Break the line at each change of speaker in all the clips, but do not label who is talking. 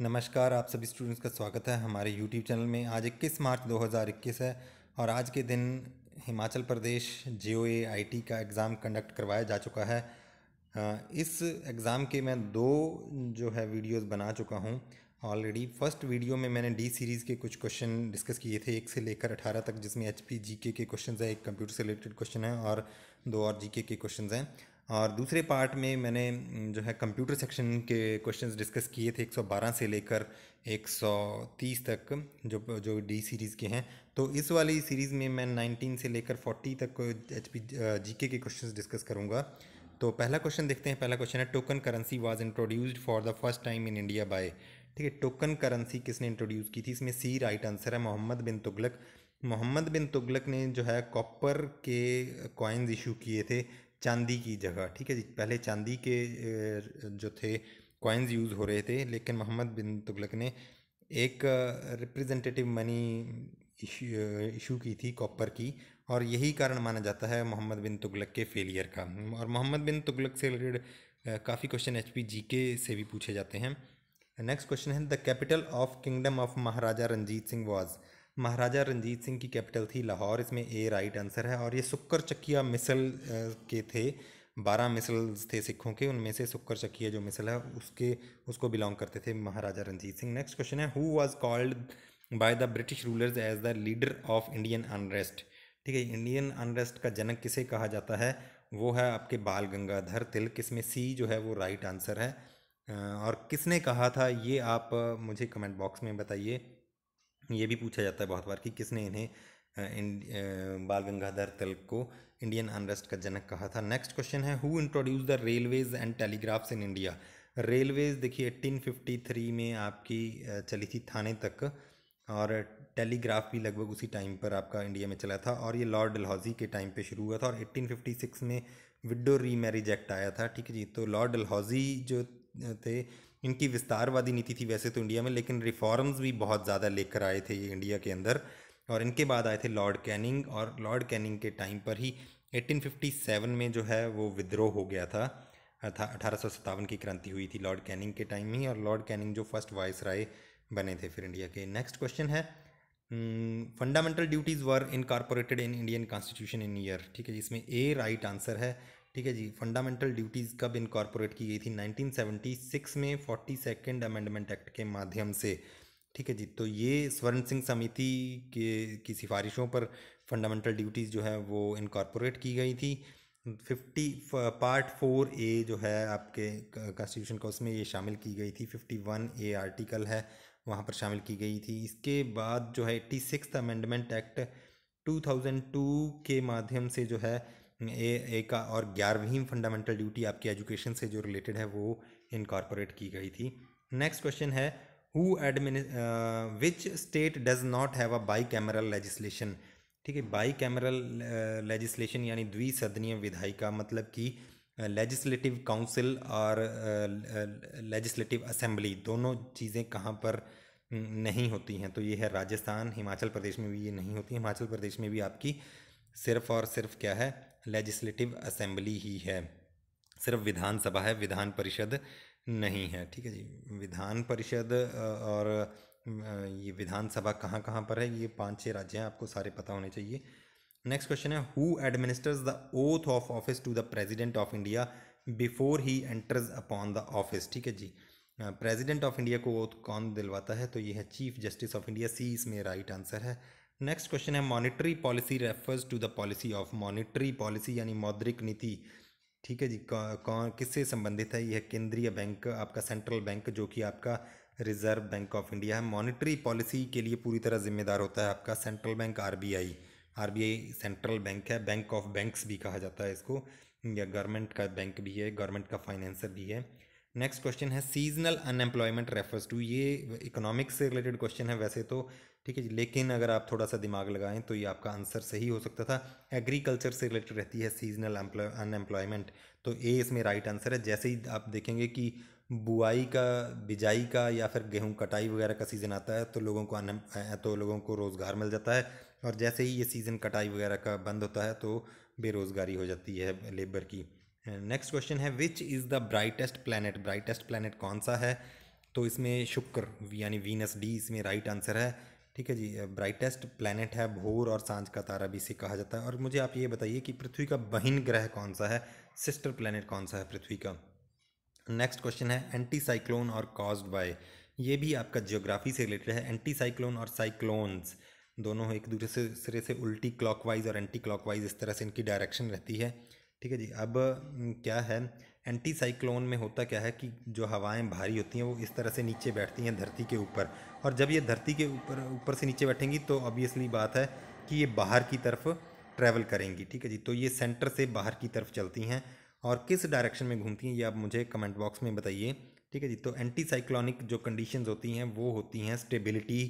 नमस्कार आप सभी स्टूडेंट्स का स्वागत है हमारे यूट्यूब चैनल में आज 21 मार्च 2021 है और आज के दिन हिमाचल प्रदेश जे ओ का एग्ज़ाम कंडक्ट करवाया जा चुका है इस एग्ज़ाम के मैं दो जो है वीडियोस बना चुका हूँ ऑलरेडी फर्स्ट वीडियो में मैंने डी सीरीज़ के कुछ क्वेश्चन डिस्कस किए थे एक से लेकर अठारह तक जिसमें एच पी जी के क्वेश्चन है एक कंप्यूटर से रिलेटेड क्वेश्चन है और दो और जी के क्वेश्चन हैं और दूसरे पार्ट में मैंने जो है कंप्यूटर सेक्शन के क्वेश्चंस डिस्कस किए थे 112 से लेकर 130 तक जो जो डी सीरीज़ के हैं तो इस वाली सीरीज़ में मैं 19 से लेकर 40 तक एच पी जी के क्वेश्चन डिस्कस करूँगा तो पहला क्वेश्चन देखते हैं पहला क्वेश्चन है token currency was introduced for the first time in India by ठीक है टोकन करेंसी किसने इंट्रोड्यूस की थी इसमें सी राइट आंसर है मोहम्मद बिन तुगलक मोहम्मद बिन तुगलक ने जो है कॉपर के कॉइन्स इशू किए थे चांदी की जगह ठीक है जी पहले चांदी के जो थे कॉइन्स यूज़ हो रहे थे लेकिन मोहम्मद बिन तुगलक ने एक रिप्रेजेंटेटिव मनी इशू की थी कॉपर की और यही कारण माना जाता है मोहम्मद बिन तुगलक के फेलियर का और मोहम्मद बिन तुगलक से रिलेटेड काफ़ी क्वेश्चन एच पी जी के से भी पूछे जाते हैं नेक्स्ट क्वेश्चन है the capital of kingdom of Maharaja Ranjit Singh was Maharaja Ranjit Singh की कैपिटल थी लाहौर इसमें ए राइट आंसर है और ये सुक्कर चक्किया मिसल के थे बारह मिसल्स थे सिखों के उनमें से सुक्कर चक्किया जो मिसल है उसके उसको बिलोंग करते थे महाराजा रंजीत सिंह नेक्स्ट क्वेश्चन है who was called by the British rulers as the leader of Indian unrest ठीक है इंडियन अनरेस्ट का जनक किसे कहा जाता है वो है आपके बाल गंगाधर तिलक इसमें सी जो है वो राइट आंसर है और किसने कहा था ये आप मुझे कमेंट बॉक्स में बताइए ये भी पूछा जाता है बहुत बार कि किसने इन्हें बाल गंगाधर तिलक को इंडियन अनरेस्ट का जनक कहा था नेक्स्ट क्वेश्चन है who introduce the railways and telegraphs in India railways देखिए 1853 में आपकी चली थी थाने तक और टेलीग्राफ भी लगभग उसी टाइम पर आपका इंडिया में चला था और ये लॉर्ड डलहौजी के टाइम पे शुरू हुआ था और 1856 में विडो रीमैरिज एक्ट आया था ठीक है जी तो लॉर्ड डलहौजी जो थे इनकी विस्तारवादी नीति थी वैसे तो इंडिया में लेकिन रिफॉर्म्स भी बहुत ज़्यादा लेकर आए थे ये इंडिया के अंदर और इनके बाद आए थे लॉर्ड कैनिंग और लॉर्ड कैनिंग के टाइम पर ही 1857 में जो है वो विद्रोह हो गया था अठारह की क्रांति हुई थी लॉर्ड कैनिंग के टाइम ही और लॉर्ड कैनिंग जो फर्स्ट वाइस राय बने थे फिर इंडिया के नेक्स्ट क्वेश्चन है fundamental duties were incorporated in Indian constitution in year ठीक है इसमें ए राइट आंसर है ठीक है जी फंडामेंटल ड्यूटीज़ कब इनकॉर्पोरेट की गई थी 1976 में फोर्टी सेकेंड अमेंडमेंट एक्ट के माध्यम से ठीक है जी तो ये स्वर्ण सिंह समिति के की सिफारिशों पर फंडामेंटल ड्यूटीज़ जो है वो इनकॉर्पोरेट की गई थी फिफ्टी पार्ट फोर ए जो है आपके कॉन्स्टिट्यूशन का उसमें ये शामिल की गई थी फिफ्टी वन ए आर्टिकल है वहाँ पर शामिल की गई थी इसके बाद जो है एट्टी सिक्स अमेंडमेंट एक्ट 2002 के माध्यम से जो है ए एक और ग्यारहवीं फंडामेंटल ड्यूटी आपकी एजुकेशन से जो रिलेटेड है वो इनकॉर्पोरेट की गई थी नेक्स्ट क्वेश्चन है who admini which state does not have a bicameral legislation ठीक है बाई कैमरल लेजिस्लेशन यानी द्विसदनीय विधायिका मतलब कि लेजिस्लेटिव काउंसिल और लेजिस्लेटिव असेंबली दोनों चीज़ें कहाँ पर नहीं होती हैं तो ये है राजस्थान हिमाचल प्रदेश में भी ये नहीं होती हिमाचल प्रदेश में भी आपकी सिर्फ और सिर्फ क्या है लेजिस्लेटिव असेंबली ही है सिर्फ विधानसभा है विधान परिषद नहीं है ठीक है जी विधान परिषद और ये विधानसभा कहाँ कहाँ पर है ये पांच छह राज्य हैं आपको सारे पता होने चाहिए नेक्स्ट क्वेश्चन है who administers the oath of office to the president of India before he enters upon the office ठीक है जी प्रेसिडेंट ऑफ इंडिया को ओथ कौन दिलवाता है तो ये है chief justice of India C इसमें राइट आंसर है नेक्स्ट क्वेश्चन है monetary policy refers to the policy of monetary policy यानी मौद्रिक नीति ठीक है जी कौन किससे संबंधित है यह केंद्रीय बैंक आपका सेंट्रल बैंक जो कि आपका रिजर्व बैंक ऑफ इंडिया है मॉनिटरी पॉलिसी के लिए पूरी तरह जिम्मेदार होता है आपका central bank RBI RBI central bank है बैंक ऑफ बैंक्स भी कहा जाता है इसको या गवर्नमेंट का बैंक भी है गवर्नमेंट का फाइनेंसर भी है नेक्स्ट क्वेश्चन है सीजनल अनएम्प्लॉयमेंट रेफर्स टू ये इकोनॉमिक्स से रिलेटेड क्वेश्चन है वैसे तो ठीक है जी लेकिन अगर आप थोड़ा सा दिमाग लगाएं तो ये आपका आंसर सही हो सकता था एग्रीकल्चर से रिलेटेड रहती है सीजनल अनएम्प्लॉयमेंट तो ए इसमें राइट आंसर है जैसे ही आप देखेंगे कि बुआई का बिजाई का या फिर गेहूं कटाई वगैरह का सीज़न आता है तो लोगों को अन तो लोगों को रोज़गार मिल जाता है और जैसे ही ये सीज़न कटाई वगैरह का बंद होता है तो बेरोज़गारी हो जाती है लेबर की नेक्स्ट क्वेश्चन है which is the brightest planet brightest planet कौन सा है तो इसमें शुक्र यानी वीनस डी इसमें राइट आंसर है ठीक है जी ब्राइटेस्ट प्लानट है भोर और सांझ का तारा भी इसे कहा जाता है और मुझे आप ये बताइए कि पृथ्वी का बहिन ग्रह कौन सा है सिस्टर प्लानट कौन सा है पृथ्वी का नेक्स्ट क्वेश्चन है एंटी साइक्लोन और कॉज्ड बाय ये भी आपका जियोग्राफी से रिलेटेड है एंटी साइक्लोन और साइक्लोन्स दोनों एक दूसरे से सिरे से उल्टी क्लॉकवाइज और एंटी क्लॉकवाइज इस तरह से इनकी डायरेक्शन रहती है ठीक है जी अब हम्म, क्या है एंटी साइक्लोन में होता क्या है कि जो हवाएं भारी होती हैं वो इस तरह से नीचे बैठती हैं धरती के ऊपर और जब ये धरती के ऊपर ऊपर से नीचे बैठेंगी तो ऑब्वियसली बात है कि ये बाहर की तरफ ट्रैवल करेंगी ठीक है जी तो ये सेंटर से बाहर की तरफ चलती हैं और किस डायरेक्शन में घूमती हैं ये आप मुझे कमेंट बॉक्स में बताइए ठीक है जी तो एंटी साइक्लोनिक जो कंडीशन होती हैं वो होती हैं स्टेबिलिटी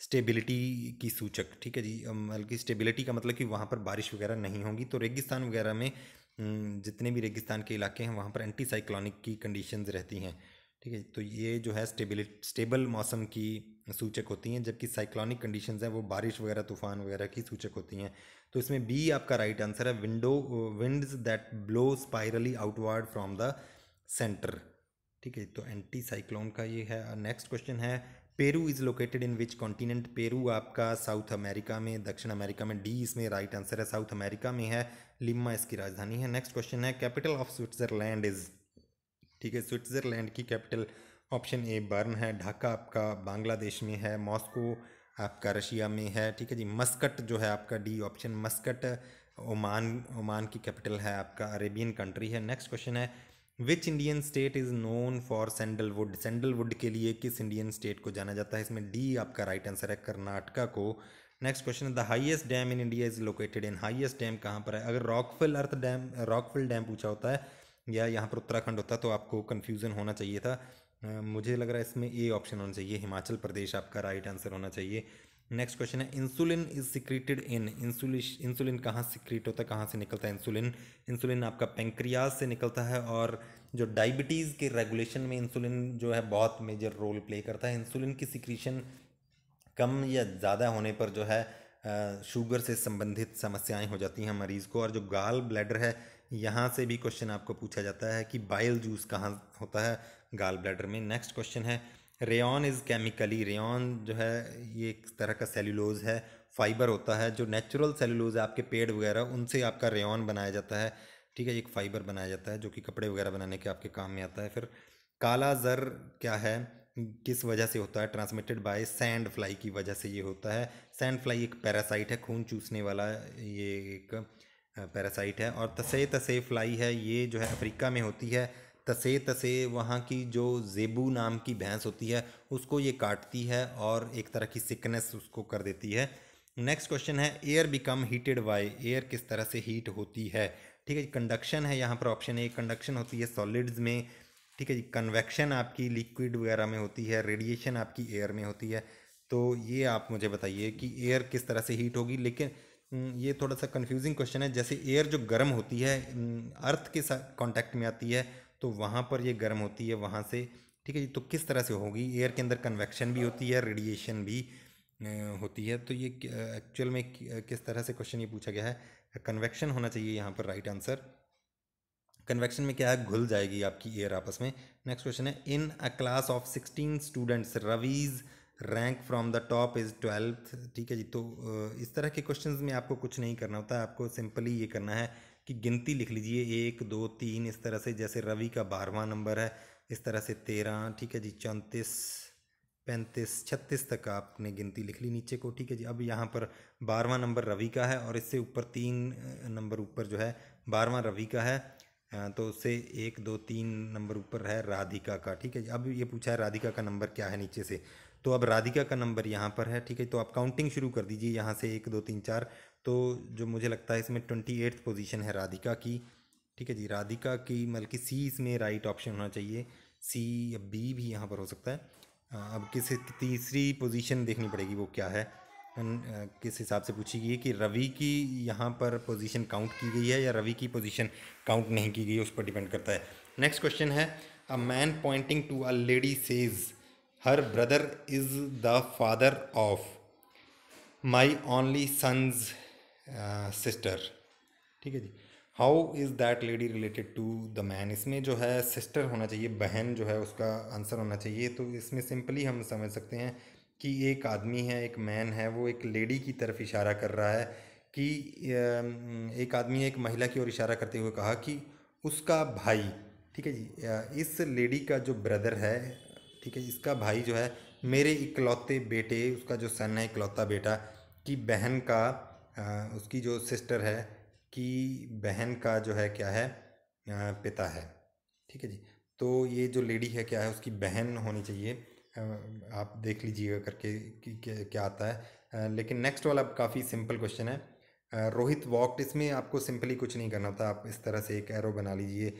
स्टेबिलिटी की सूचक ठीक है जी बल्कि स्टेबिलिटी का मतलब कि वहाँ पर बारिश वगैरह नहीं होगी तो रेगिस्तान वगैरह में हम्म, जितने भी रेगिस्तान के इलाके हैं वहाँ पर एंटी साइक्लॉनिक की कंडीशन रहती हैं ठीक है तो ये जो है स्टेबिल स्टेबल मौसम की सूचक होती हैं जबकि साइक्लॉनिक कंडीशन हैं वो बारिश वगैरह तूफान वगैरह की सूचक होती हैं तो इसमें बी आपका राइट आंसर है window winds that blow spirally outward from the centre ठीक है तो एंटी साइक्लोन का ये है नेक्स्ट क्वेश्चन है Peru is located in which continent Peru आपका साउथ अमेरिका में दक्षिण अमेरिका में डी इसमें राइट आंसर है साउथ अमेरिका में है लिम्मा इसकी राजधानी है नेक्स्ट क्वेश्चन है कैपिटल ऑफ स्विट्ज़रलैंड इज़ ठीक है स्विट्ज़रलैंड की कैपिटल ऑप्शन ए बर्न है ढाका आपका बांग्लादेश में है मॉस्को आपका रशिया में है ठीक है जी मस्कट जो है आपका D option Muscat Oman Oman की कैपिटल है आपका अरेबियन कंट्री है नेक्स्ट क्वेश्चन है which Indian state is known for sandalwood sandalwood के लिए किस इंडियन स्टेट को जाना जाता है इसमें डी आपका राइट आंसर है कर्नाटका को next question the highest dam in India is located in highest dam कहाँ पर है अगर rockfill earth dam rockfill dam पूछा होता है या यहाँ पर उत्तराखंड होता तो आपको कन्फ्यूज़न होना चाहिए था मुझे लग रहा है इसमें ए ऑप्शन होना चाहिए हिमाचल प्रदेश आपका राइट आंसर होना चाहिए नेक्स्ट क्वेश्चन है इंसुलिन इज सिक्रीटेड इन इंसुलिश इंसुलिन कहाँ सिक्रीट होता है कहाँ से निकलता है इंसुलिन इंसुलिन आपका पेंक्रियाज से निकलता है और जो डायबिटीज़ के रेगुलेशन में इंसुलिन जो है बहुत मेजर रोल प्ले करता है इंसुलिन की सिक्रीशन कम या ज़्यादा होने पर जो है शुगर से संबंधित समस्याएं हो जाती हैं मरीज़ को और जो गाल ब्लैडर है यहाँ से भी क्वेश्चन आपको पूछा जाता है कि बाइल जूस कहाँ होता है गाल ब्लैडर में नेक्स्ट क्वेश्चन है रेन इज़ केमिकली रेन जो है ये एक तरह का सेलुलोज़ है फाइबर होता है जो नेचुरल सेलुलोज़ है आपके पेड़ वगैरह उनसे आपका रेन बनाया जाता है ठीक है एक फ़ाइबर बनाया जाता है जो कि कपड़े वगैरह बनाने के आपके काम में आता है फिर काला ज़र क्या है किस वजह से होता है ट्रांसमिटेड बाय सैंड फ्लाई की वजह से ये होता है सैंड फ्लाई एक पैरासाइट है खून चूसने वाला ये एक पैरासाइट है और तसे तसे फ्लाई है ये जो है अफ्रीका में होती है तसे तसे वहाँ की जो ज़ेबू नाम की भैंस होती है उसको ये काटती है और एक तरह की सिकनेस उसको कर देती है नेक्स्ट क्वेश्चन है air become heated by air किस तरह से हीट होती है ठीक है जी कंडक्शन है यहाँ पर ऑप्शन ए कंडक्शन होती है सॉलिड्स में ठीक है जी कन्वेक्शन आपकी लिक्विड वगैरह में होती है रेडिएशन आपकी एयर में होती है तो ये आप मुझे बताइए कि एयर किस तरह से हीट होगी लेकिन ये थोड़ा सा कंफ्यूजिंग क्वेश्चन है जैसे एयर जो गर्म होती है अर्थ के साथ कॉन्टैक्ट में आती है तो वहाँ पर ये गर्म होती है वहाँ से ठीक है जी तो किस तरह से होगी एयर के अंदर कन्वेक्शन भी होती है रेडिएशन भी होती है तो ये एक्चुअल में किस तरह से क्वेश्चन ये पूछा गया है कन्वेक्शन होना चाहिए यहाँ पर राइट आंसर कन्वेक्शन में क्या है घुल जाएगी आपकी एयर आपस में नेक्स्ट क्वेश्चन है in a class of sixteen students Ravi's rank from the top is twelfth ठीक है जी तो इस तरह के क्वेश्चंस में आपको कुछ नहीं करना होता है आपको सिंपली ये करना है की गिनती लिख लीजिए एक दो तीन इस तरह से जैसे रवि का बारहवा नंबर है इस तरह से तेरह ठीक है जी चौंतीस पैंतीस छत्तीस तक आपने गिनती लिख ली नीचे को ठीक है जी अब यहाँ पर बारहवा नंबर रवि का है और इससे ऊपर तीन नंबर ऊपर जो है बारहवा रवि का है तो उससे एक दो तीन नंबर ऊपर है राधिका का ठीक है जी अब ये पूछा है राधिका का नंबर क्या है नीचे से तो अब राधिका का नंबर यहाँ पर है ठीक है तो आप काउंटिंग शुरू कर दीजिए यहाँ से एक दो तीन चार तो जो मुझे लगता है इसमें ट्वेंटी एट्थ पोजिशन है राधिका की ठीक है जी राधिका की बल्कि मतलब सी इसमें राइट ऑप्शन होना चाहिए सी या बी भी यहाँ पर हो सकता है अब किस तीसरी पोजीशन देखनी पड़ेगी वो क्या है किस हिसाब से पूछी गई है कि रवि की यहाँ पर पोजीशन काउंट की गई है या रवि की पोजीशन काउंट नहीं की गई उस पर डिपेंड करता है नेक्स्ट क्वेश्चन है a man pointing to a lady says her brother is the father of my only son's sister uh, ठीक है जी how is that lady related to the man इसमें जो है सिस्टर होना चाहिए बहन जो है उसका आंसर होना चाहिए तो इसमें सिंपली हम समझ सकते हैं कि एक आदमी है एक मैन है वो एक लेडी की तरफ इशारा कर रहा है कि um, एक आदमी एक महिला की ओर इशारा करते हुए कहा कि उसका भाई ठीक है जी uh, इस लेडी का जो ब्रदर है ठीक है इसका भाई जो है मेरे इकलौते बेटे उसका जो सन है इकलौता बेटा की बहन का उसकी जो सिस्टर है कि बहन का जो है क्या है पिता है ठीक है जी तो ये जो लेडी है क्या है उसकी बहन होनी चाहिए आप देख लीजिएगा करके कि क्या आता है लेकिन नेक्स्ट वाला काफ़ी सिंपल क्वेश्चन है रोहित वॉकड इसमें आपको सिंपली कुछ नहीं करना था आप इस तरह से एक एरो बना लीजिए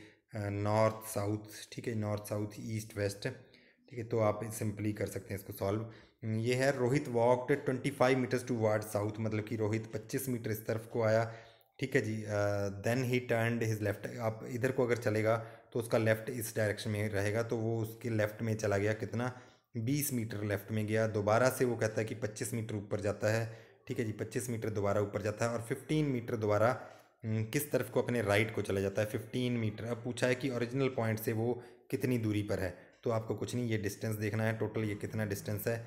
नॉर्थ साउथ ठीक है नॉर्थ साउथ ईस्ट वेस्ट ठीक है तो आप सिंपली कर सकते हैं इसको सॉल्व ये है Rohit walked twenty five metres towards south मतलब कि रोहित पच्चीस मीटर इस तरफ को आया ठीक है जी then he turn his left आप इधर को अगर चलेगा तो उसका लेफ़्ट इस डायरेक्शन में रहेगा तो वो उसके लेफ़्ट में चला गया कितना बीस मीटर लेफ़्ट में गया दोबारा से वो कहता है कि पच्चीस मीटर ऊपर जाता है ठीक है जी पच्चीस मीटर दोबारा ऊपर जाता है और फिफ्टीन मीटर दोबारा किस तरफ को अपने राइट को चला जाता है फिफ्टीन मीटर अब पूछा है कि ओरिजिनल पॉइंट से वो कितनी दूरी पर है तो आपको कुछ नहीं ये डिस्टेंस देखना है टोटल ये कितना डिस्टेंस है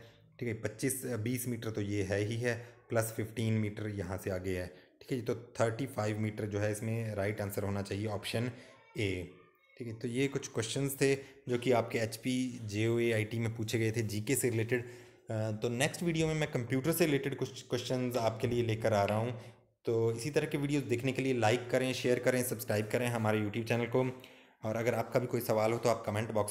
ठीक है पच्चीस बीस मीटर तो ये है ही है प्लस फिफ्टीन मीटर यहाँ से आगे है ठीक है जी तो थर्टी फाइव मीटर जो है इसमें राइट आंसर होना चाहिए ऑप्शन ए ठीक है तो ये कुछ क्वेश्चन थे जो कि आपके H P J O A I T में पूछे गए थे जी के से रिलेटेड तो नेक्स्ट वीडियो में मैं कंप्यूटर से रिलेटेड कुछ क्वेश्चन आपके लिए लेकर आ रहा हूँ तो इसी तरह के वीडियोस देखने के लिए लाइक करें शेयर करें सब्सक्राइब करें हमारे यूट्यूब चैनल को और अगर आपका भी कोई सवाल हो तो आप कमेंट बॉक्स